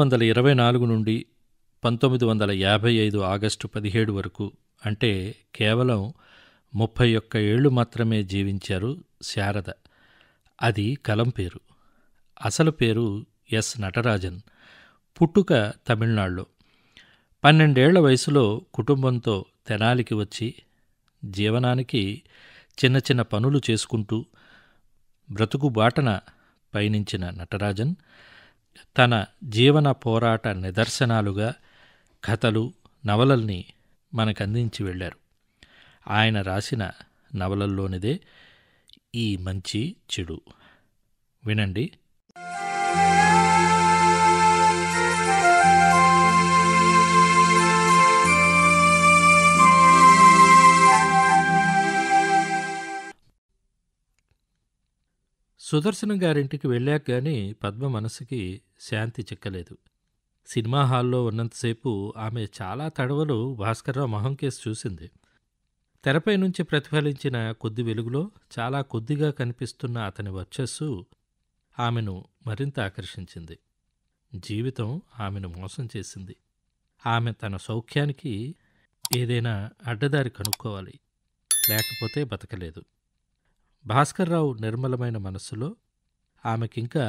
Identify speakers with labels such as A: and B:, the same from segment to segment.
A: వందల ఇరవై నాలుగు నుండి పంతొమ్మిది వందల యాభై ఐదు ఆగస్టు పదిహేడు వరకు అంటే కేవలం ముప్పై ఒక్క ఏళ్ళు మాత్రమే జీవించారు శారద అది కలం పేరు అసలు పేరు ఎస్ నటరాజన్ పుట్టుక తమిళనాడులో పన్నెండేళ్ల వయసులో కుటుంబంతో తెనాలికి వచ్చి జీవనానికి చిన్న చిన్న పనులు చేసుకుంటూ బ్రతుకు బాటన పయనించిన నటరాజన్ తన జీవన పోరాట నిదర్శనాలుగా కథలు నవలల్ని మనకందించి వెళ్ళారు ఆయన రాసిన నవలల్లోనిదే ఈ మంచి చెడు వినండి సుదర్శనం గారింటికి వెళ్ళాక కానీ పద్మ మనసుకి శాంతి చిక్కలేదు సినిమా హాల్లో ఉన్నంతసేపు ఆమె చాలా తడవలు భాస్కర్రావు మొహం కేసు చూసింది తెరపై నుంచి ప్రతిఫలించిన కొద్ది వెలుగులో చాలా కొద్దిగా కనిపిస్తున్న అతని వర్చస్సు ఆమెను మరింత ఆకర్షించింది జీవితం ఆమెను మోసం చేసింది ఆమె తన సౌఖ్యానికి ఏదైనా అడ్డదారి కనుక్కోవాలి లేకపోతే బతకలేదు భాస్కర్రావు నిర్మలమైన మనస్సులో ఆమెకింకా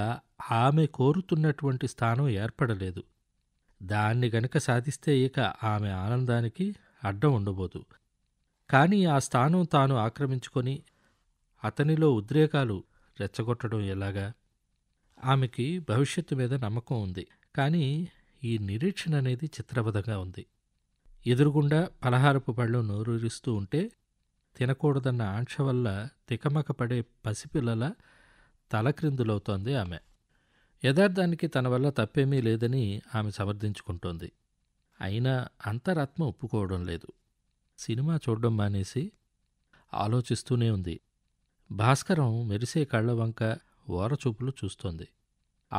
A: ఆమె కోరుతున్నటువంటి స్థానం ఏర్పడలేదు దాన్ని గనక సాధిస్తే ఇక ఆమె ఆనందానికి అడ్డం ఉండబోదు కానీ ఆ స్థానం తాను ఆక్రమించుకొని అతనిలో ఉద్రేకాలు రెచ్చగొట్టడం ఎలాగా ఆమెకి భవిష్యత్తు మీద నమ్మకం ఉంది కానీ ఈ నిరీక్షణ అనేది చిత్రబద్ధంగా ఉంది ఎదురుగుండా పలహారపు పళ్ళు నోరూరిస్తూ ఉంటే తినకూడదన్న ఆంక్ష వల్ల తికమకపడే పసిపిల్లల తలక్రిందులవుతోంది ఆమె యథార్థానికి తన వల్ల తప్పేమీ లేదని ఆమె సమర్థించుకుంటోంది అయినా అంతరాత్మ ఒప్పుకోవడం లేదు సినిమా చూడడం మానేసి ఆలోచిస్తూనే ఉంది భాస్కరం మెరిసే కళ్ళ వంక ఓరచూపులు చూస్తోంది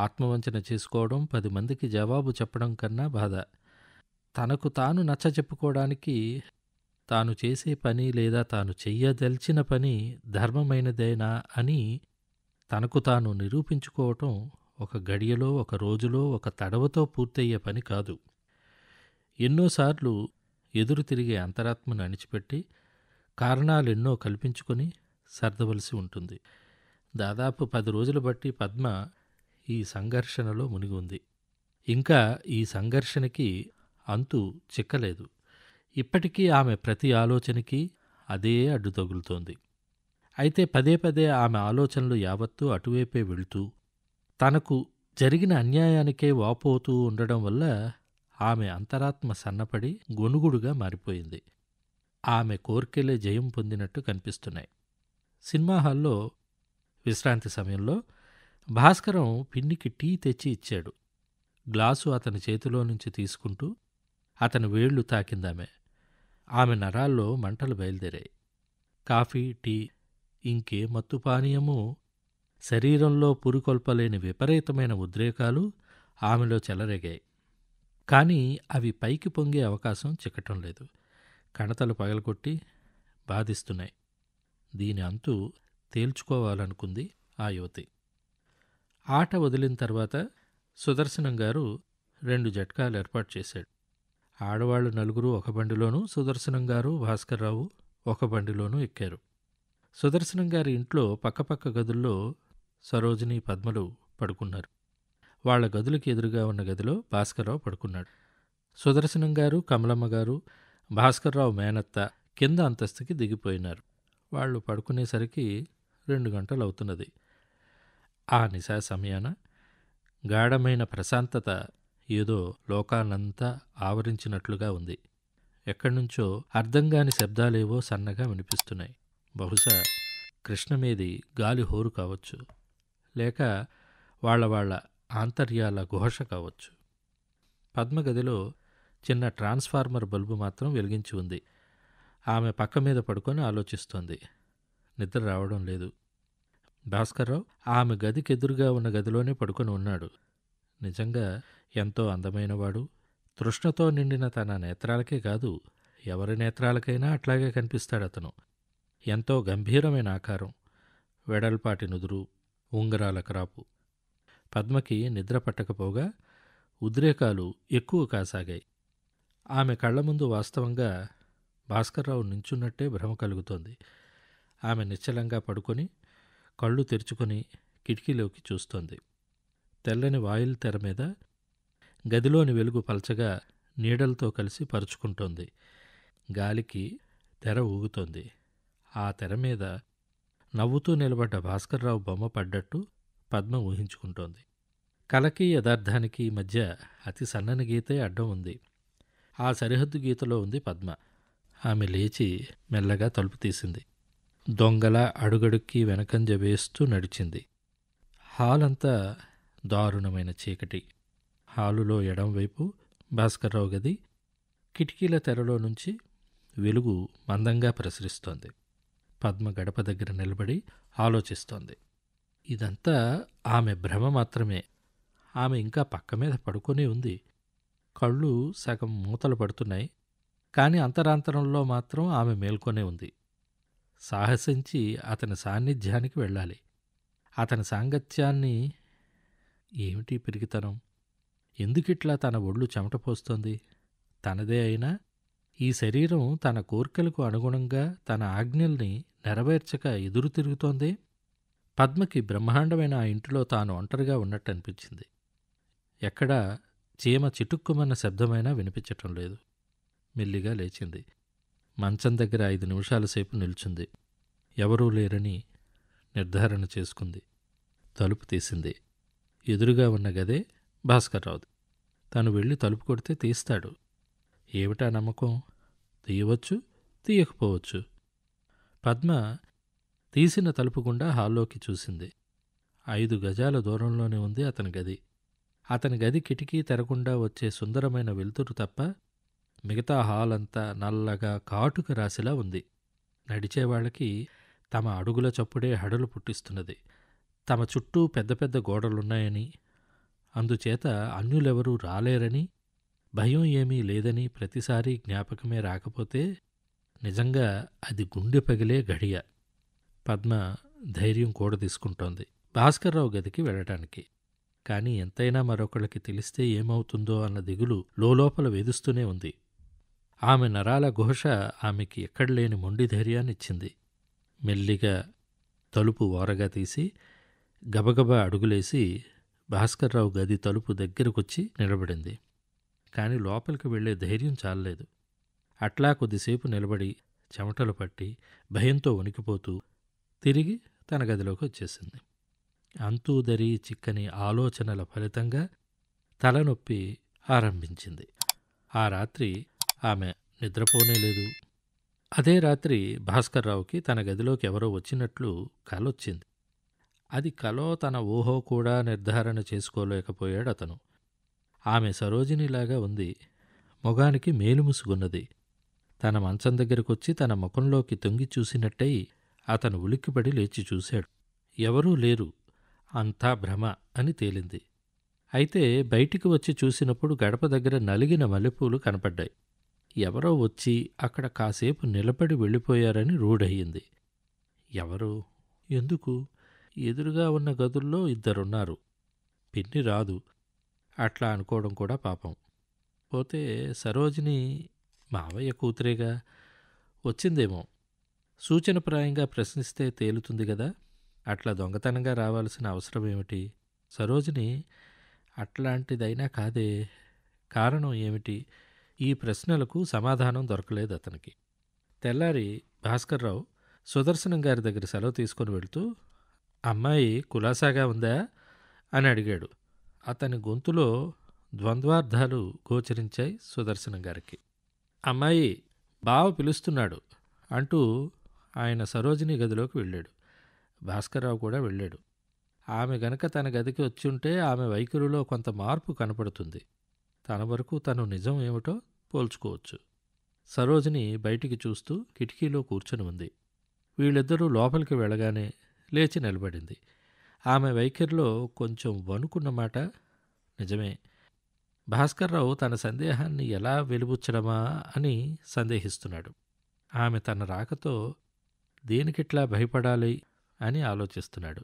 A: ఆత్మవంచన చేసుకోవడం పది మందికి జవాబు చెప్పడం కన్నా బాధ తనకు తాను నచ్చ చెప్పుకోవడానికి తాను చేసే పని లేదా తాను చెయ్యదలిచిన పని ధర్మమైనదేనా అని తనకు తాను నిరూపించుకోవటం ఒక గడియలో ఒక రోజులో ఒక తడవతో పూర్తయ్యే పని కాదు ఎన్నోసార్లు ఎదురు తిరిగే అంతరాత్మను అణిచిపెట్టి కారణాలెన్నో కల్పించుకొని సర్దవలసి ఉంటుంది దాదాపు పది రోజులు బట్టి పద్మ ఈ సంఘర్షణలో మునిగి ఉంది ఇంకా ఈ సంఘర్షణకి అంతు చిక్కలేదు ఇప్పటికీ ఆమె ప్రతి ఆలోచనకి అదే అడ్డు తగులుతోంది అయితే పదే పదే ఆమె ఆలోచనలు యావత్తూ అటువైపే వెళుతూ తనకు జరిగిన అన్యాయానికే వాపోతూ ఉండడం వల్ల ఆమె అంతరాత్మ సన్నపడి గొనుగుడుగా మారిపోయింది ఆమె కోర్కెలే జయం పొందినట్టు కనిపిస్తున్నాయి సినిమా హాల్లో విశ్రాంతి సమయంలో భాస్కరం పిన్నికి టీ తెచ్చి ఇచ్చాడు గ్లాసు అతని చేతిలో నుంచి తీసుకుంటూ అతని వేళ్లు తాకిందామె ఆమె నరాల్లో మంటలు బయలుదేరాయి కాఫీ టీ ఇంకే మత్తు పానీయము శరీరంలో పురుకొల్పలేని విపరీతమైన ఉద్రేకాలు ఆమెలో చెలరేగాయి కానీ అవి పైకి పొంగే అవకాశం చిక్కటం లేదు కణతలు పగలగొట్టి బాధిస్తున్నాయి దీని అంతు తేల్చుకోవాలనుకుంది ఆ యువతి ఆట వదిలిన తర్వాత సుదర్శనం గారు రెండు జట్కాలు ఏర్పాటు చేశాడు ఆడవాళ్ళు నలుగురు ఒక బండిలోనూ సుదర్శనం గారు భాస్కర్రావు ఒక బండిలోనూ ఎక్కారు సుదర్శనం గారి ఇంట్లో పక్కపక్క గదుల్లో సరోజిని పద్మలు పడుకున్నారు వాళ్ల గదులకి ఎదురుగా ఉన్న గదిలో భాస్కర్రావు పడుకున్నాడు సుదర్శనం గారు కమలమ్మ గారు భాస్కర్రావు మేనత్త కింద అంతస్తుకి దిగిపోయినారు వాళ్ళు పడుకునేసరికి రెండు గంటలు అవుతున్నది ఆ నిశా సమయాన గాఢమైన ప్రశాంతత ఏదో లోకాన్నంతా ఆవరించినట్లుగా ఉంది ఎక్కడ్నుంచో అర్థంగాని శబ్దాలేవో సన్నగా వినిపిస్తున్నాయి బహుశా కృష్ణమేది గాలి హోరు కావచ్చు లేక వాళ్ళ వాళ్ళ ఆంతర్యాల ఘోష కావచ్చు పద్మగదిలో చిన్న ట్రాన్స్ఫార్మర్ బల్బు మాత్రం వెలిగించి ఉంది ఆమె పక్క మీద పడుకొని ఆలోచిస్తోంది నిద్ర రావడం లేదు భాస్కర్రావు ఆమె గదికెదురుగా ఉన్న గదిలోనే పడుకొని ఉన్నాడు నిజంగా ఎంతో అందమైనవాడు తృష్ణతో నిండిన తన నేత్రాలకే కాదు ఎవరి నేత్రాలకైనా అట్లాగే కనిపిస్తాడతను ఎంతో గంభీరమైన ఆకారం వెడల్పాటి నుదురు ఉంగరాల క్రాపు పద్మకి నిద్ర పట్టకపోగా ఉద్రేకాలు ఎక్కువ కాసాగాయి ఆమె కళ్ళ ముందు వాస్తవంగా భాస్కర్రావు నించున్నట్టే భ్రమ కలుగుతోంది ఆమె నిశ్చలంగా పడుకొని కళ్ళు తెరుచుకొని కిటికీలోకి చూస్తోంది తెల్లని వాయిల్ తెర మీద గదిలోని వెలుగు పలచగా నీడలతో కలిసి పరుచుకుంటోంది గాలికి తెర ఊగుతోంది ఆ తెర మీద నవ్వుతూ నిలబడ్డ భాస్కర్రావు బొమ్మ పడ్డట్టు పద్మ ఊహించుకుంటోంది కలకి యథార్థానికి మధ్య అతి సన్నని గీతే అడ్డం ఉంది ఆ సరిహద్దు గీతలో ఉంది పద్మ ఆమె లేచి మెల్లగా తలుపు తీసింది దొంగల అడుగడుక్కి వెనకంజ వేస్తూ నడిచింది హాల్ అంతా దారుణమైన చీకటి హాలులో ఎడంవైపు భాస్కర్రావు గది కిటికీల తెరలో నుంచి వెలుగు మందంగా ప్రసరిస్తోంది పద్మ గడప దగ్గర నిలబడి ఆలోచిస్తోంది ఇదంతా ఆమె భ్రమ మాత్రమే ఆమె ఇంకా పక్క మీద పడుకొని ఉంది కళ్ళు సగం మూతలు పడుతున్నాయి కానీ అంతరాంతరంలో మాత్రం ఆమె మేల్కొనే ఉంది సాహసించి అతని సాన్నిధ్యానికి వెళ్ళాలి అతని సాంగత్యాన్ని ఏమిటి పెరిగితనం ఎందుకిట్లా తన ఒళ్ళు చెమట పోస్తోంది తనదే అయినా ఈ శరీరం తన కోర్కెలకు అనుగుణంగా తన ఆజ్ఞల్ని నెరవేర్చక ఎదురు తిరుగుతోంది పద్మకి బ్రహ్మాండమైన ఆ ఇంటిలో తాను ఒంటరిగా ఉన్నట్టు అనిపించింది ఎక్కడా చీమ చిటుక్కుమన్న శబ్దమైనా వినిపించటం లేదు మెల్లిగా లేచింది మంచం దగ్గర ఐదు నిమిషాల సేపు నిల్చుంది ఎవరూ లేరని నిర్ధారణ చేసుకుంది తలుపు తీసింది ఎదురుగా ఉన్న గదే భాస్కర్రావుది తను వెళ్ళి తలుపు కొడితే తీస్తాడు ఏమిటా నమ్మకం తీయవచ్చు తీయకపోవచ్చు పద్మ తీసిన తలుపు గుండా హాల్లోకి చూసింది ఐదు గజాల దూరంలోనే ఉంది అతని గది అతని గది కిటికీ తెరకుండా వచ్చే సుందరమైన వెలుతురు తప్ప మిగతా హాల్ అంతా నల్లగా కాటుక రాసిలా ఉంది నడిచేవాళ్ళకి తమ అడుగుల చప్పుడే హడలు పుట్టిస్తున్నది తమ చుట్టూ పెద్ద పెద్ద గోడలున్నాయని అందుచేత అన్యులెవరూ రాలేరని భయం ఏమీ లేదని ప్రతిసారీ జ్ఞాపకమే రాకపోతే నిజంగా అది గుండె పగిలే ఘడియ పద్మ ధైర్యం కూడా తీసుకుంటోంది భాస్కర్రావు గదికి వెళ్ళటానికి కానీ ఎంతైనా మరొకళ్ళకి తెలిస్తే ఏమవుతుందో అన్న దిగులు లోపల వేధిస్తూనే ఉంది ఆమె నరాల ఘోష ఆమెకి ఎక్కడలేని మొండి ధైర్యాన్నిచ్చింది మెల్లిగా తలుపు ఓరగా తీసి గబగబా అడుగులేసి భాస్కర్రావు గది తలుపు దగ్గరకొచ్చి నిలబడింది కానీ లోపలికి వెళ్లే ధైర్యం చాలలేదు అట్లా కొద్దిసేపు నిలబడి చెమటలు పట్టి భయంతో వణికిపోతూ తిరిగి తన గదిలోకి వచ్చేసింది అంతూదరి చిక్కని ఆలోచనల ఫలితంగా తలనొప్పి ఆరంభించింది ఆ రాత్రి ఆమె నిద్రపోనేలేదు అదే రాత్రి భాస్కర్రావుకి తన గదిలోకి ఎవరో వచ్చినట్లు కలొచ్చింది అది కలో తన ఊహో కూడా నిర్ధారణ చేసుకోలేకపోయాడు అతను ఆమె సరోజినిలాగా ఉంది మొగానికి మేలుముసుగున్నది తన మంచం దగ్గరకొచ్చి తన ముఖంలోకి తొంగి చూసినట్టయి అతను ఉలిక్కిపడి లేచి చూశాడు ఎవరూ లేరు అంతా భ్రమ అని తేలింది అయితే బయటికి వచ్చి చూసినప్పుడు గడప దగ్గర నలిగిన మల్లెపూలు కనపడ్డాయి ఎవరో వచ్చి అక్కడ కాసేపు నిలబడి వెళ్ళిపోయారని రూఢయ్యింది ఎవరు ఎందుకు ఎదురుగా ఉన్న గదుల్లో ఇద్దరున్నారు పిన్ని రాదు అట్లా అనుకోవడం కూడా పాపం పోతే సరోజిని మావయ్య కూతురేగా వచ్చిందేమో సూచనప్రాయంగా ప్రశ్నిస్తే తేలుతుంది కదా అట్లా దొంగతనంగా రావాల్సిన అవసరం ఏమిటి సరోజిని అట్లాంటిదైనా కాదే కారణం ఏమిటి ఈ ప్రశ్నలకు సమాధానం దొరకలేదు అతనికి తెల్లారి భాస్కర్రావు సుదర్శనం గారి దగ్గర సెలవు తీసుకొని వెళుతూ అమ్మాయి కులాసాగా ఉందా అని అడిగాడు అతని గొంతులో ద్వంద్వార్థాలు గోచరించాయి సుదర్శనం గారికి అమ్మాయి బావ పిలుస్తున్నాడు అంటూ ఆయన సరోజిని గదిలోకి వెళ్ళాడు భాస్కర్రావు కూడా వెళ్ళాడు ఆమె గనక తన గదికి వచ్చుంటే ఆమె వైఖరిలో కొంత మార్పు కనపడుతుంది తన వరకు తను నిజం ఏమిటో పోల్చుకోవచ్చు సరోజిని బయటికి చూస్తూ కిటికీలో కూర్చొని ఉంది వీళ్ళిద్దరూ లోపలికి వెళ్ళగానే లేచి నిలబడింది ఆమె వైఖరిలో కొంచెం వణుకున్నమాట నిజమే భాస్కర్రావు తన సందేహాన్ని ఎలా వెలుబుచ్చడమా అని సందేహిస్తున్నాడు ఆమె తన రాకతో దేనికిట్లా భయపడాలి అని ఆలోచిస్తున్నాడు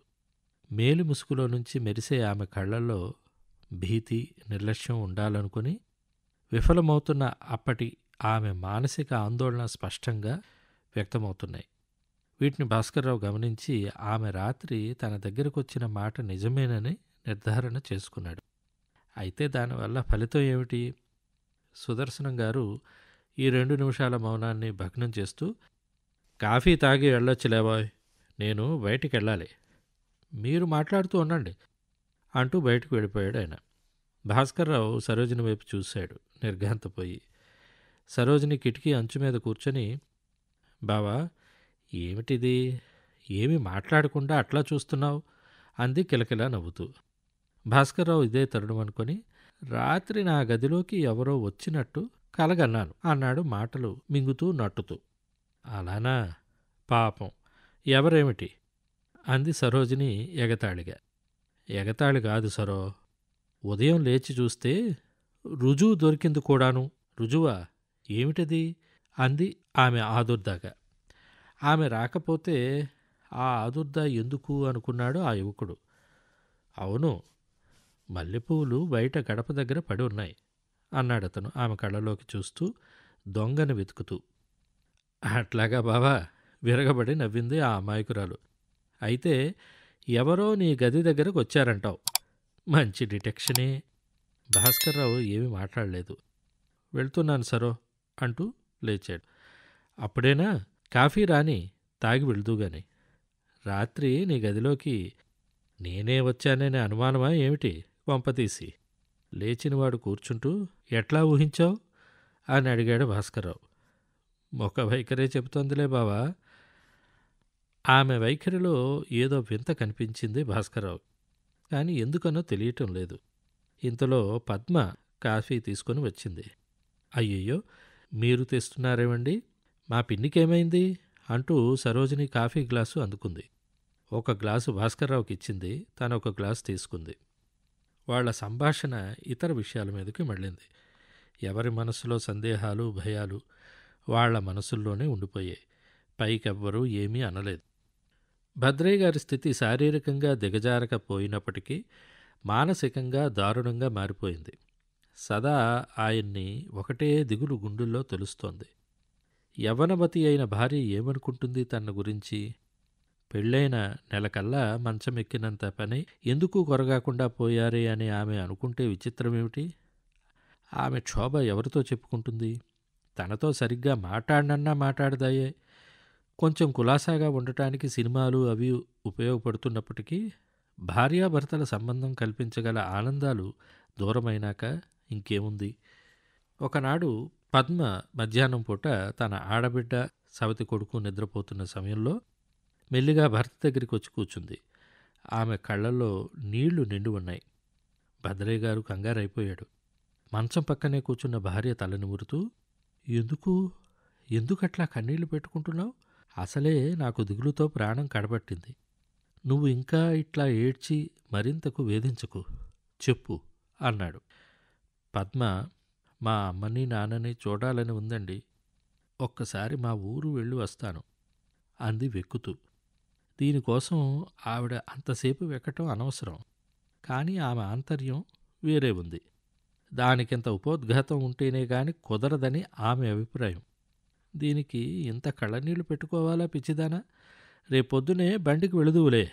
A: మేలు ముసుగులో నుంచి మెరిసే ఆమె కళ్ళల్లో భీతి నిర్లక్ష్యం ఉండాలనుకుని విఫలమవుతున్న అప్పటి ఆమె మానసిక ఆందోళన స్పష్టంగా వ్యక్తమవుతున్నాయి వీటిని భాస్కర్రావు గమనించి ఆమె రాత్రి తన దగ్గరకు వచ్చిన మాట నిజమేనని నిర్ధారణ చేసుకున్నాడు అయితే దానివల్ల ఫలితం ఏమిటి సుదర్శనం గారు ఈ రెండు నిమిషాల మౌనాన్ని భగ్నం చేస్తూ కాఫీ తాగి వెళ్ళొచ్చులేబాయ్ నేను బయటికి వెళ్ళాలి మీరు మాట్లాడుతూ ఉండండి అంటూ బయటకు వెళ్ళిపోయాడు ఆయన భాస్కర్రావు సరోజిని వైపు చూశాడు నిర్ఘాంతపోయి సరోజిని కిటికీ అంచు మీద కూర్చొని బావా ఏమిటిది ఏమి మాట్లాడకుండా అట్లా చూస్తున్నావు అంది కిలకిలా నవ్వుతూ భాస్కర్రావు ఇదే తరుణం అనుకుని రాత్రి నా గదిలోకి ఎవరో వచ్చినట్టు కలగన్నాను అన్నాడు మాటలు మింగుతూ నట్టుతూ అలానా పాపం ఎవరేమిటి అంది సరోజిని ఎగతాళిగా ఎగతాళి కాదు సరో ఉదయం లేచి చూస్తే రుజువు దొరికింది కూడాను రుజువా ఏమిటది అంది ఆమె ఆదుర్దాగా ఆమె రాకపోతే ఆ ఆదుర్దా ఎందుకు అనుకున్నాడు ఆ యువకుడు అవును మల్లెపూలు బయట గడప దగ్గర పడి ఉన్నాయి అన్నాడతను ఆమె కళ్ళలోకి చూస్తూ దొంగను వెతుకుతూ అట్లాగా బావా విరగబడి నవ్వింది ఆ అమాయకురాలు అయితే ఎవరో నీ గది దగ్గరకు వచ్చారంటావు మంచి డిటెక్షనే భాస్కర్రావు ఏమీ మాట్లాడలేదు వెళ్తున్నాను సరో అంటూ లేచాడు అప్పుడేనా కాఫీ రాని తాగి వెళ్దూగాని రాత్రి నీ గదిలోకి నేనే వచ్చాననే అనుమానమా ఏమిటి వంపతీసి లేచినవాడు కూర్చుంటూ ఎట్లా ఊహించావు అని అడిగాడు భాస్కర్రావు ఒక వైఖరే చెబుతోందిలే బావా ఆమె వైఖరిలో ఏదో వింత కనిపించింది భాస్కర్రావు కానీ ఎందుకనో తెలియటం లేదు ఇంతలో పద్మ కాఫీ తీసుకొని వచ్చింది అయ్యయ్యో మీరు తెస్తున్నారేమండి మా పిన్నికేమైంది అంటూ సరోజిని కాఫీ గ్లాసు అందుకుంది ఒక గ్లాసు భాస్కర్రావుకి ఇచ్చింది తను ఒక గ్లాసు తీసుకుంది వాళ్ల సంభాషణ ఇతర విషయాల మీదకి మళ్ళింది ఎవరి మనసులో సందేహాలు భయాలు వాళ్ల మనసుల్లోనే ఉండిపోయాయి పైకెవ్వరూ ఏమీ అనలేదు భద్రయ్య గారి స్థితి శారీరకంగా దిగజారకపోయినప్పటికీ మానసికంగా దారుణంగా మారిపోయింది సదా ఆయన్ని ఒకటే దిగులు గుండుల్లో తెలుస్తోంది యవనమతి అయిన భార్య ఏమనుకుంటుంది తన గురించి పెళ్ళైన నెలకల్లా మంచమెక్కినంత పని ఎందుకు కొరగాకుండా పోయారే అని ఆమె అనుకుంటే విచిత్రమేమిటి ఆమె క్షోభ ఎవరితో చెప్పుకుంటుంది తనతో సరిగ్గా మాట్లాడినన్నా మాట్లాడదాయే కొంచెం కులాసాగా ఉండటానికి సినిమాలు అవి ఉపయోగపడుతున్నప్పటికీ భార్యాభర్తల సంబంధం కల్పించగల ఆనందాలు దూరమైనాక ఇంకేముంది ఒకనాడు పద్మ మధ్యాహ్నం పూట తన ఆడబిడ్డ సవతి కొడుకు నిద్రపోతున్న సమయంలో మెల్లిగా భర్త దగ్గరికి వచ్చి కూర్చుంది ఆమె కళ్ళల్లో నీళ్లు నిండి ఉన్నాయి భద్రయ్య గారు కంగారైపోయాడు మంచం పక్కనే కూర్చున్న భార్య తలనిమురుతూ ఎందుకు ఎందుకట్లా కన్నీళ్లు పెట్టుకుంటున్నావు అసలే నాకు దిగులుతో ప్రాణం కడబట్టింది నువ్వు ఇంకా ఇట్లా ఏడ్చి మరింతకు వేధించకు చెప్పు అన్నాడు పద్మ మా అమ్మని నాన్నని చూడాలని ఉందండి ఒక్కసారి మా ఊరు వెళ్ళి వస్తాను అంది వెక్కుతూ దీనికోసం ఆవిడ అంతసేపు వెక్కటం అనవసరం కానీ ఆమె ఆంతర్యం వేరే ఉంది దానికింత ఉపోద్ఘాతం ఉంటేనే కాని కుదరదని ఆమె అభిప్రాయం దీనికి ఇంత కళ్ళనీళ్ళు పెట్టుకోవాలా పిచ్చిదానా రేపొద్దునే బండికి వెళుదువులే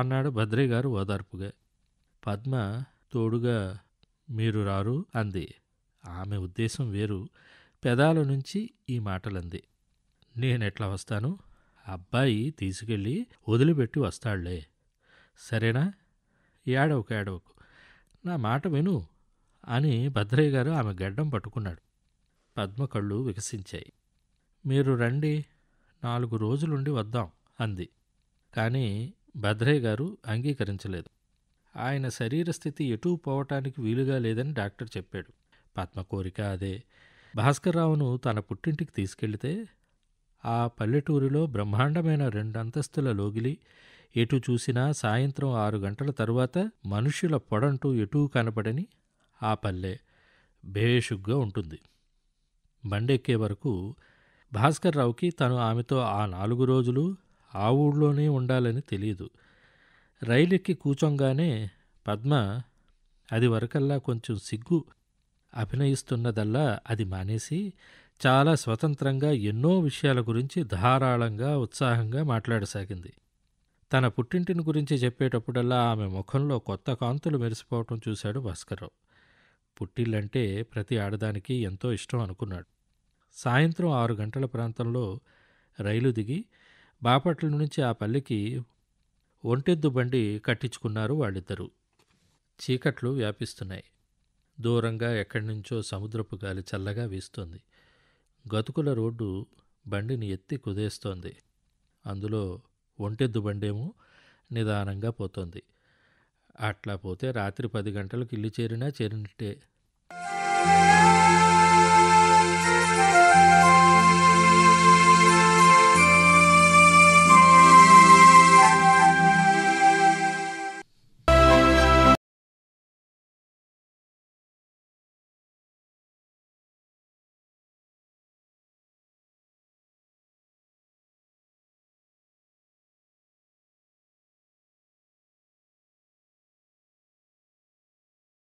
A: అన్నాడు భద్రయ్య గారు ఓదార్పుగా పద్మ తోడుగా మీరు రారు అంది ఆమె ఉద్దేశం వేరు పెదాల నుంచి ఈ మాటలంది నేనెట్లా వస్తాను అబ్బాయి తీసుకెళ్ళి వదిలిపెట్టి వస్తాడులే సరేనా ఏడవకు ఏడవకు నా మాట విను అని భద్రయ్య గారు ఆమె గడ్డం పట్టుకున్నాడు పద్మ కళ్ళు వికసించాయి మీరు రండి నాలుగు రోజులుండి వద్దాం అంది కానీ భద్రయ్య గారు అంగీకరించలేదు ఆయన శరీర స్థితి ఎటూ పోవటానికి వీలుగా లేదని డాక్టర్ చెప్పాడు పద్మ కోరిక అదే భాస్కర్రావును తన పుట్టింటికి తీసుకెళ్తే ఆ పల్లెటూరిలో బ్రహ్మాండమైన రెండంతస్తుల లోగిలి ఎటు చూసినా సాయంత్రం ఆరు గంటల తరువాత మనుష్యుల పొడంటూ ఎటూ కనపడని ఆ పల్లె భేషుగ్గా ఉంటుంది బండెక్కే వరకు భాస్కర్రావుకి తను ఆమెతో ఆ నాలుగు రోజులు ఆ ఊళ్ళోనే ఉండాలని తెలియదు రైలెక్కి కూచోంగానే పద్మ అది వరకల్లా కొంచెం సిగ్గు అభినయిస్తున్నదల్లా అది మానేసి చాలా స్వతంత్రంగా ఎన్నో విషయాల గురించి ధారాళంగా ఉత్సాహంగా మాట్లాడసాగింది తన పుట్టింటిని గురించి చెప్పేటప్పుడల్లా ఆమె ముఖంలో కొత్త కాంతులు మెరిసిపోవటం చూశాడు భాస్కర్రావు పుట్టిల్లంటే ప్రతి ఆడదానికి ఎంతో ఇష్టం అనుకున్నాడు సాయంత్రం ఆరు గంటల ప్రాంతంలో రైలు దిగి బాపట్ల నుంచి ఆ పల్లెకి ఒంటెద్దు బండి కట్టించుకున్నారు వాళ్ళిద్దరూ చీకట్లు వ్యాపిస్తున్నాయి దూరంగా ఎక్కడి నుంచో సముద్రపు గాలి చల్లగా వీస్తోంది గతుకుల రోడ్డు బండిని ఎత్తి కుదేస్తోంది అందులో ఒంటెద్దు బండేమో నిదానంగా పోతోంది అట్లా పోతే రాత్రి పది గంటలకు ఇల్లు చేరినా చేరినట్టే